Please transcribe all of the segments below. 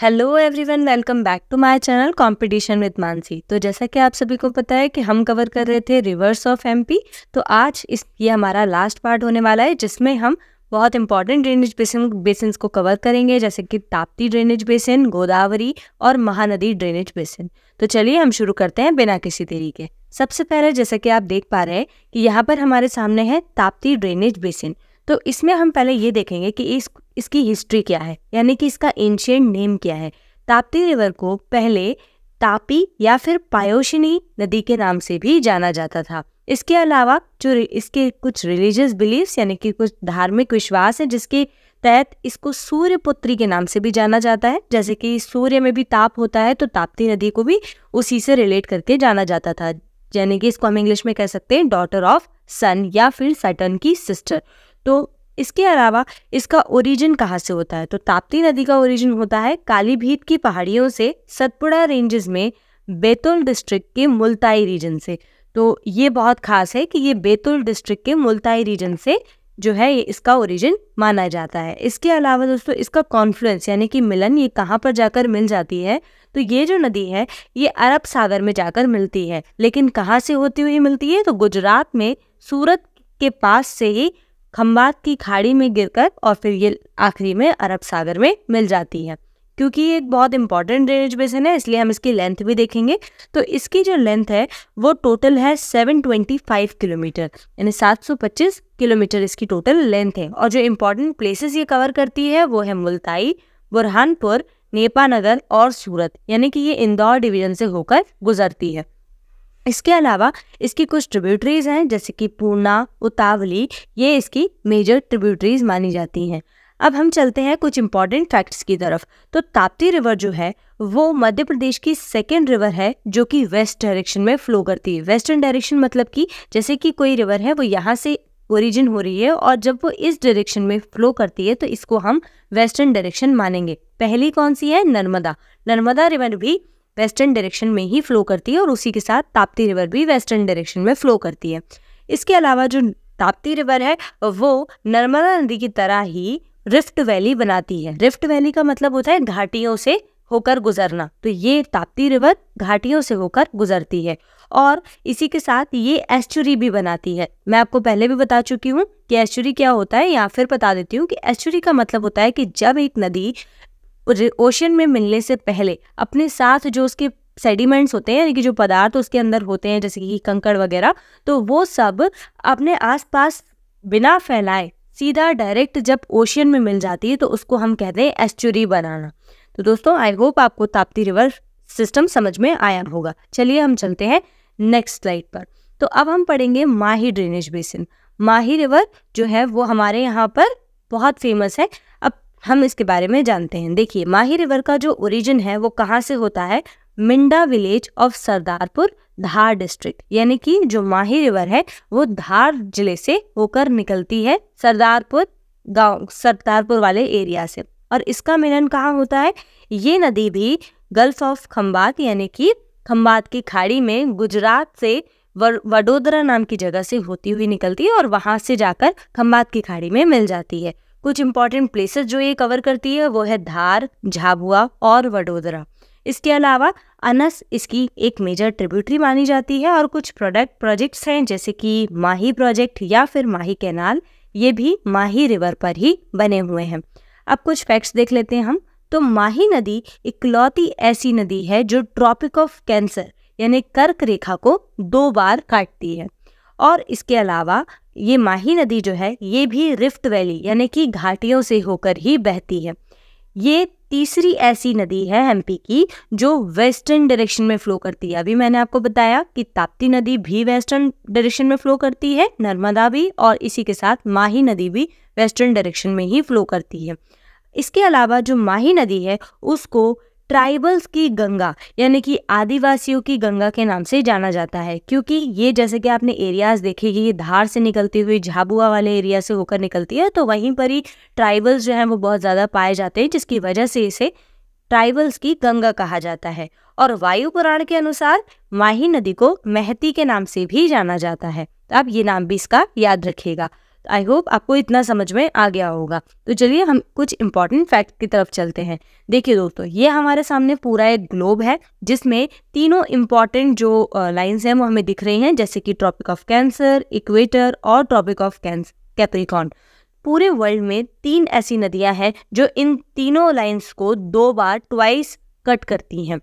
hello everyone welcome back to my channel competition with Mansi तो जैसा कि आप सभी को पता है कि हम कवर कर रहे थे रिवर्स ऑफ एमपी तो आज इस ये हमारा लास्ट पार्ट होने वाला है जिसमें हम बहुत इंपॉर्टेंट ड्रेनेज बेसिन बेसिन को कवर करेंगे जैसे कि ताप्ती ड्रेनेज बेसिन गोदावरी और महानदी ड्रेनेज बेसिन तो चलिए हम शुरू करते हैं बिना किसी देरी के सबसे पहले जैसा कि आप देख पा रहे हैं कि यहाँ पर हमारे सामने है ताप्ती ड्रेनेज बेसिन तो इसमें हम पहले ये देखेंगे कि इस इसकी हिस्ट्री क्या है यानी कि इसका एंशियंट नेम क्या है ताप्ती रिवर को पहले तापी या फिर पायोशिनी नदी के नाम से भी जाना जाता था इसके अलावा जो इसके कुछ रिलीजियस बिलीव्स यानी कि कुछ धार्मिक विश्वास है जिसके तहत इसको सूर्यपुत्री के नाम से भी जाना जाता है जैसे कि सूर्य में भी ताप होता है तो ताप्ती नदी को भी उसी से रिलेट करके जाना जाता था यानी कि इसको हम इंग्लिश में कह सकते हैं डॉटर ऑफ सन या फिर सटन की सिस्टर तो इसके अलावा इसका ओरिजिन कहाँ से होता है तो ताप्ती नदी का ओरिजिन होता है काली भीत की पहाड़ियों से सतपुड़ा रेंजेस में बैतुल डिस्ट्रिक्ट के मुल्ताई रीजन से तो ये बहुत खास है कि ये बैतुल डिस्ट्रिक्ट के मुल्ताई रीजन से जो है ये इसका ओरिजिन माना जाता है इसके अलावा दोस्तों इसका कॉन्फ्लुएंस यानी कि मिलन ये कहाँ पर जाकर मिल जाती है तो ये जो नदी है ये अरब सागर में जाकर मिलती है लेकिन कहाँ से होती हुई मिलती है तो गुजरात में सूरत के पास से ही खम्बात की खाड़ी में गिरकर और फिर ये आखिरी में अरब सागर में मिल जाती है क्योंकि ये एक बहुत इंपॉर्टेंट ड्रेनेज बेसिन है इसलिए हम इसकी लेंथ भी देखेंगे तो इसकी जो लेंथ है वो टोटल है 725 किलोमीटर यानी 725 किलोमीटर इसकी टोटल लेंथ है और जो इम्पोर्टेंट प्लेसेस ये कवर करती है वो है मुल्ताई बुरहानपुर नेपानगर और सूरत यानी कि ये इंदौर डिवीजन से होकर गुजरती है इसके अलावा इसकी कुछ ट्रिब्यूटरीज हैं जैसे कि पूर्णा उतावली ये इसकी मेजर ट्रिब्यूटरीज मानी जाती हैं अब हम चलते हैं कुछ इंपॉर्टेंट फैक्ट्स की तरफ तो ताप्ती रिवर जो है वो मध्य प्रदेश की सेकेंड रिवर है जो कि वेस्ट डायरेक्शन में फ्लो करती है वेस्टर्न डायरेक्शन मतलब कि जैसे कि कोई रिवर है वो यहाँ से ओरिजिन हो रही है और जब वो इस डायरेक्शन में फ्लो करती है तो इसको हम वेस्टर्न डायरेक्शन मानेंगे पहली कौन सी है नर्मदा नर्मदा रिवर भी वेस्टर्न डायरेक्शन में ही फ्लो करती है और उसी के साथ ताप्ती रिवर भी वेस्टर्न डायरेक्शन में फ्लो करती है इसके अलावा जो ताप्ती रिवर है वो नर्मदा नदी की तरह ही रिफ्ट वैली बनाती है रिफ्ट वैली का मतलब होता है घाटियों से होकर गुजरना तो ये ताप्ती रिवर घाटियों से होकर गुजरती है और इसी के साथ ये एस्चुरी भी बनाती है मैं आपको पहले भी बता चुकी हूँ कि एस्चुरी क्या होता है या फिर बता देती हूँ कि एस्चुरी का मतलब होता है कि जब एक नदी ओशन में मिलने से पहले अपने साथ जो उसके सेडिमेंट्स होते हैं यानी कि जो पदार्थ तो उसके अंदर होते हैं जैसे कि कंकड़ वगैरह तो वो सब अपने आसपास बिना फैलाए सीधा डायरेक्ट जब ओशियन में मिल जाती है तो उसको हम कहते हैं एस्चुरी बनाना तो दोस्तों आई होप आपको ताप्ती रिवर सिस्टम समझ में आया होगा चलिए हम चलते हैं नेक्स्ट स्लाइड पर तो अब हम पढ़ेंगे Mahi drainage basin Mahi river जो है वो हमारे यहाँ पर बहुत फेमस है हम इसके बारे में जानते हैं देखिए माही रिवर का जो ओरिजिन है वो कहाँ से होता है Minda village of Sardarpur Dhar district यानी कि जो माही रिवर है वो धार जिले से होकर निकलती है सरदारपुर गांव सरदारपुर वाले एरिया से और इसका मिलन कहाँ होता है ये नदी भी गल्फ ऑफ खम्बात यानी कि खम्बात की खाड़ी में गुजरात से वडोदरा नाम की जगह से होती हुई निकलती है और वहाँ से जाकर खम्बात की खाड़ी में मिल जाती है कुछ इंपॉर्टेंट प्लेसेस जो ये कवर करती है वो है धार झाबुआ और वडोदरा इसके अलावा अनस इसकी एक मेजर ट्रिब्यूटरी मानी जाती है और कुछ प्रोडक्ट प्रोजेक्ट्स हैं जैसे कि माही प्रोजेक्ट या फिर माही कैनाल ये भी माही रिवर पर ही बने हुए हैं अब कुछ फैक्ट्स देख लेते हैं हम तो माही नदी इकलौती ऐसी नदी है जो ट्रॉपिक ऑफ कैंसर यानी कर्क रेखा को दो बार काटती है और इसके अलावा ये माही नदी जो है ये भी रिफ्ट वैली यानी कि घाटियों से होकर ही बहती है ये तीसरी ऐसी नदी है एमपी की जो वेस्टर्न डायरेक्शन में फ्लो करती है अभी मैंने आपको बताया कि ताप्ती नदी भी वेस्टर्न डायरेक्शन में फ्लो करती है नर्मदा भी और इसी के साथ माही नदी भी वेस्टर्न डायरेक्शन में ही फ्लो करती है इसके अलावा जो माही नदी है उसको ट्राइबल्स की गंगा यानी कि आदिवासियों की गंगा के नाम से जाना जाता है क्योंकि ये जैसे कि आपने एरियाज देखे कि ये धार से निकलती हुई झाबुआ वाले एरिया से होकर निकलती है तो वहीं पर ही ट्राइबल्स जो हैं वो बहुत ज़्यादा पाए जाते हैं जिसकी वजह से इसे ट्राइबल्स की गंगा कहा जाता है और वायु पुराण के अनुसार माही नदी को महती के नाम से भी जाना जाता है तो आप ये नाम भी इसका याद रखिएगा आई होप आपको इतना समझ में आ गया होगा तो चलिए हम कुछ इंपॉर्टेंट फैक्ट की तरफ चलते हैं देखिए दोस्तों ये हमारे सामने पूरा एक ग्लोब है जिसमें तीनों इम्पॉर्टेंट जो लाइन्स हैं वो हमें दिख रही हैं जैसे कि ट्रॉपिक ऑफ कैंसर इक्वेटर और ट्रॉपिक ऑफ कैंसर कैप्रिकॉन पूरे वर्ल्ड में तीन ऐसी नदियां हैं जो इन तीनों लाइन्स को दो बार ट्वाइस कट करती हैं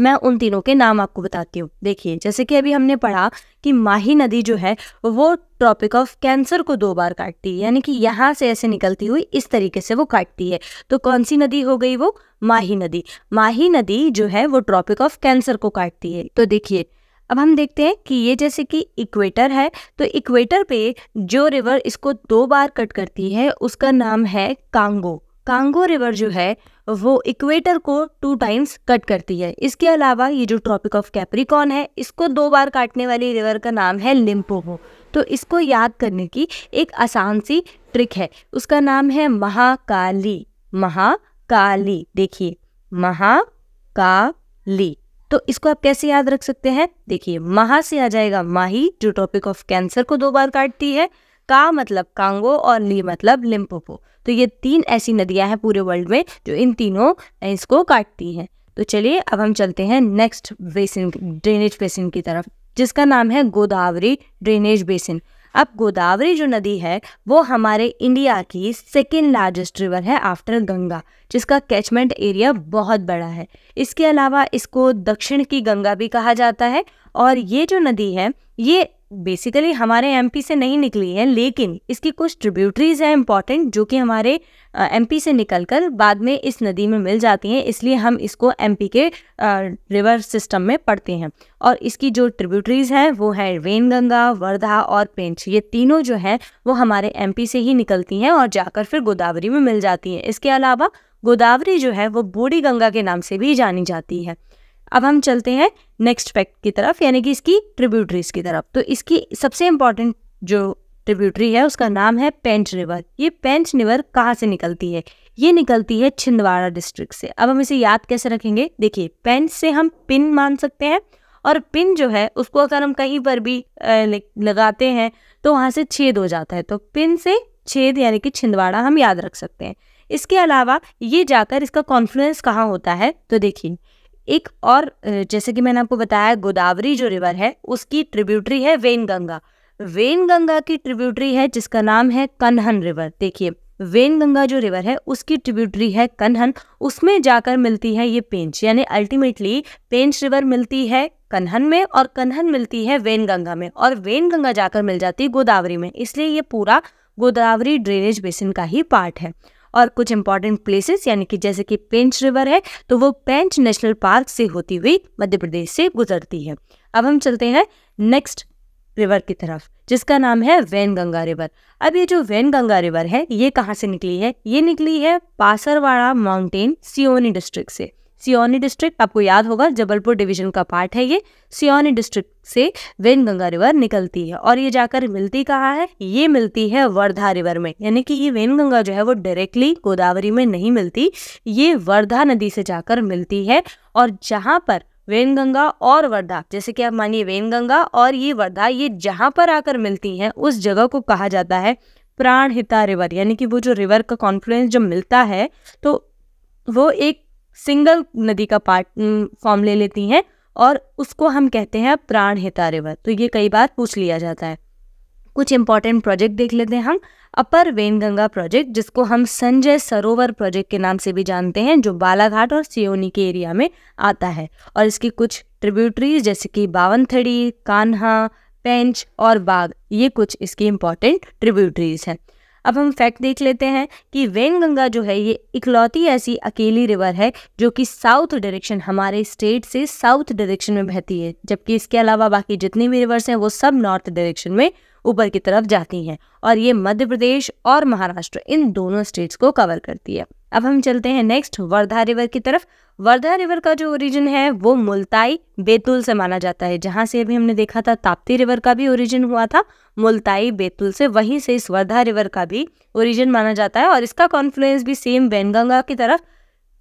मैं उन तीनों के नाम आपको बताती हूँ देखिए जैसे कि अभी हमने पढ़ा कि माही नदी जो है वो ट्रॉपिक ऑफ कैंसर को दो बार काटती है यानी कि यहाँ से ऐसे निकलती हुई इस तरीके से वो काटती है तो कौन सी नदी हो गई वो माही नदी माही नदी जो है वो ट्रॉपिक ऑफ कैंसर को काटती है तो देखिए अब हम देखते हैं कि ये जैसे कि इक्वेटर है तो इक्वेटर पे जो रिवर इसको दो बार कट करती है उसका नाम है कांगो कांगो रिवर जो है वो इक्वेटर को टू टाइम्स कट करती है इसके अलावा ये जो ट्रॉपिक ऑफ कैप्रिकॉन है इसको दो बार काटने वाली रिवर का नाम है लिम्पोहो तो इसको याद करने की एक आसान सी ट्रिक है उसका नाम है महाकाली महाकाली देखिए महाकाली तो इसको आप कैसे याद रख सकते हैं देखिए महा से आ जाएगा माही जो ट्रॉपिक ऑफ कैंसर को दो बार काटती है का मतलब कांगो और ली मतलब लिम्पोपो तो ये तीन ऐसी नदियां हैं पूरे वर्ल्ड में जो इन तीनों इसको काटती हैं तो चलिए अब हम चलते हैं नेक्स्ट बेसिन ड्रेनेज बेसिन की तरफ जिसका नाम है गोदावरी ड्रेनेज बेसिन अब गोदावरी जो नदी है वो हमारे इंडिया की सेकेंड लार्जेस्ट रिवर है आफ्टर गंगा जिसका कैचमेंट एरिया बहुत बड़ा है इसके अलावा इसको दक्षिण की गंगा भी कहा जाता है और ये जो नदी है ये बेसिकली हमारे एमपी से नहीं निकली है लेकिन इसकी कुछ ट्रिब्यूटरीज हैं इम्पॉर्टेंट जो कि हमारे एमपी से निकलकर बाद में इस नदी में मिल जाती हैं इसलिए हम इसको एमपी के रिवर सिस्टम में पढ़ते हैं और इसकी जो ट्रिब्यूटरीज हैं वो है वेनगंगा वर्धा और पेंच ये तीनों जो हैं वो हमारे एम से ही निकलती हैं और जाकर फिर गोदावरी में मिल जाती हैं इसके अलावा गोदावरी जो है वो बूढ़ी गंगा के नाम से भी जानी जाती है अब हम चलते हैं नेक्स्ट फैक्ट की तरफ यानी कि इसकी ट्रिब्यूटरीज की तरफ तो इसकी सबसे इम्पॉर्टेंट जो ट्रिब्यूटरी है उसका नाम है पेंच रिवर ये पेंच रिवर कहाँ से निकलती है ये निकलती है छिंदवाड़ा डिस्ट्रिक्ट से अब हम इसे याद कैसे रखेंगे देखिए पेंच से हम पिन मान सकते हैं और पिन जो है उसको अगर हम कहीं पर भी लगाते हैं तो वहाँ से छेद हो जाता है तो पिन से छेद यानी कि छिंदवाड़ा हम याद रख सकते हैं इसके अलावा ये जाकर इसका कॉन्फ्लुएंस कहाँ होता है तो देखिए एक और जैसे कि मैंने आपको बताया गोदावरी जो रिवर है उसकी ट्रिब्यूटरी है वेन गंगा वेन गंगा की ट्रिब्यूटरी है जिसका नाम है कन्हन रिवर देखिए वेन गंगा जो रिवर है उसकी ट्रिब्यूटरी है कन्हन उसमें जाकर मिलती है ये पेंच यानी अल्टीमेटली पेंच रिवर मिलती है कन्हन में और कन्हन मिलती है वेन गंगा में और वेन गंगा जाकर मिल जाती है गोदावरी में इसलिए ये पूरा गोदावरी ड्रेनेज बेसिन का ही पार्ट है और कुछ इंपॉर्टेंट प्लेसेस यानी कि जैसे कि पेंच रिवर है तो वो पेंच नेशनल पार्क से होती हुई मध्य प्रदेश से गुजरती है अब हम चलते हैं नेक्स्ट रिवर की तरफ जिसका नाम है वैन गंगा रिवर अब ये जो वैन गंगा रिवर है ये कहाँ से निकली है ये निकली है पासरवाड़ा माउंटेन सियोनी डिस्ट्रिक्ट से सियोनी डिस्ट्रिक्ट आपको याद होगा जबलपुर डिवीजन का पार्ट है ये सियोनी डिस्ट्रिक्ट से वेन गंगा रिवर निकलती है और ये जाकर मिलती कहाँ है ये मिलती है वर्धा रिवर में यानी कि ये वेन गंगा जो है वो डायरेक्टली गोदावरी में नहीं मिलती ये वर्धा नदी से जाकर मिलती है और जहाँ पर गंगा और वर्धा जैसे कि आप मानिए गंगा और ये वर्धा ये जहाँ पर आकर मिलती हैं उस जगह को कहा जाता है प्राणहिता रिवर यानी कि वो जो रिवर का कॉन्फ्लुएंस जब मिलता है तो वो एक सिंगल नदी का पार्ट फॉर्म ले लेती हैं और उसको हम कहते हैं प्राण रिवर तो ये कई बार पूछ लिया जाता है कुछ इंपॉर्टेंट प्रोजेक्ट देख लेते हैं हम अपर वेनगंगा प्रोजेक्ट जिसको हम संजय सरोवर प्रोजेक्ट के नाम से भी जानते हैं जो बालाघाट और सियोनी के एरिया में आता है और इसकी कुछ ट्रिब्यूटरीज जैसे कि बावनथड़ी कान्हा पेंच और बाग ये कुछ इसकी इंपॉर्टेंट ट्रिब्यूटरीज हैं अब हम फैक्ट देख लेते हैं कि वेन गंगा जो है ये इकलौती ऐसी अकेली रिवर है जो कि साउथ डायरेक्शन हमारे स्टेट से साउथ डायरेक्शन में बहती है जबकि इसके अलावा बाकी जितनी भी रिवर्स हैं वो सब नॉर्थ डायरेक्शन में ऊपर की तरफ जाती हैं और ये मध्य प्रदेश और महाराष्ट्र इन दोनों स्टेट्स को कवर करती है अब हम चलते हैं नेक्स्ट वर्धा रिवर की तरफ वर्धा रिवर का जो ओरिजिन है वो मुल्ताई बेतुल से माना जाता है जहाँ से अभी हमने देखा था ताप्ती रिवर का भी ओरिजिन हुआ था मुल्ताई बेतुल से वहीं से इस वर्धा रिवर का भी ओरिजिन माना जाता है और इसका कॉन्फ्लुएंस भी सेम बैनगंगा की तरफ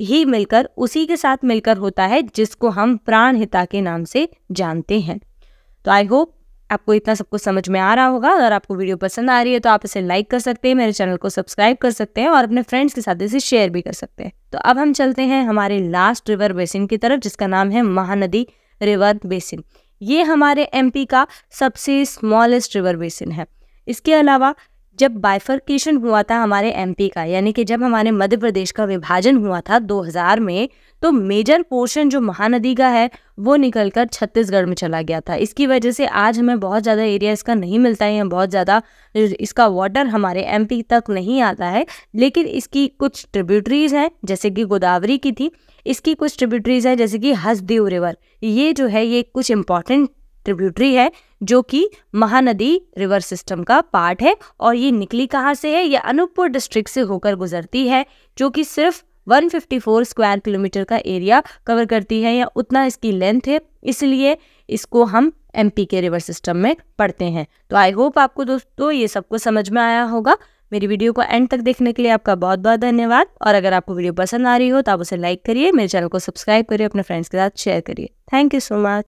ही मिलकर उसी के साथ मिलकर होता है जिसको हम प्राणहिता के नाम से जानते हैं तो आई होप आपको इतना सब कुछ समझ में आ रहा होगा अगर आपको वीडियो पसंद आ रही है तो आप इसे लाइक कर सकते हैं मेरे चैनल को सब्सक्राइब कर सकते हैं और अपने फ्रेंड्स के साथ इसे शेयर भी कर सकते हैं तो अब हम चलते हैं हमारे लास्ट रिवर बेसिन की तरफ जिसका नाम है महानदी रिवर बेसिन ये हमारे एमपी का सबसे स्मॉलेस्ट रिवर बेसिन है इसके अलावा जब बाइफर्केशन हुआ था हमारे एमपी का यानी कि जब हमारे मध्य प्रदेश का विभाजन हुआ था 2000 में तो मेजर पोर्शन जो महानदी का है वो निकलकर छत्तीसगढ़ में चला गया था इसकी वजह से आज हमें बहुत ज़्यादा एरिया इसका नहीं मिलता है बहुत ज़्यादा इसका वाटर हमारे एमपी तक नहीं आता है लेकिन इसकी कुछ ट्रिब्यूटरीज हैं जैसे कि गोदावरी की थी इसकी कुछ ट्रिब्यूटरीज हैं जैसे कि हसदेव रिवर ये जो है ये कुछ इंपॉर्टेंट ट्रिब्यूटरी है जो कि महानदी रिवर सिस्टम का पार्ट है और ये निकली कहाँ से है यह अनूपपुर डिस्ट्रिक्ट से होकर गुजरती है जो कि सिर्फ 154 स्क्वायर किलोमीटर का एरिया कवर करती है या उतना इसकी लेंथ है इसलिए इसको हम एमपी के रिवर सिस्टम में पढ़ते हैं तो आई होप आपको दोस्तों ये सबको समझ में आया होगा मेरी वीडियो को एंड तक देखने के लिए आपका बहुत बहुत धन्यवाद और अगर आपको वीडियो पसंद आ रही हो तो आप उसे लाइक करिए मेरे चैनल को सब्सक्राइब करिए अपने फ्रेंड्स के साथ शेयर करिए थैंक यू सो मच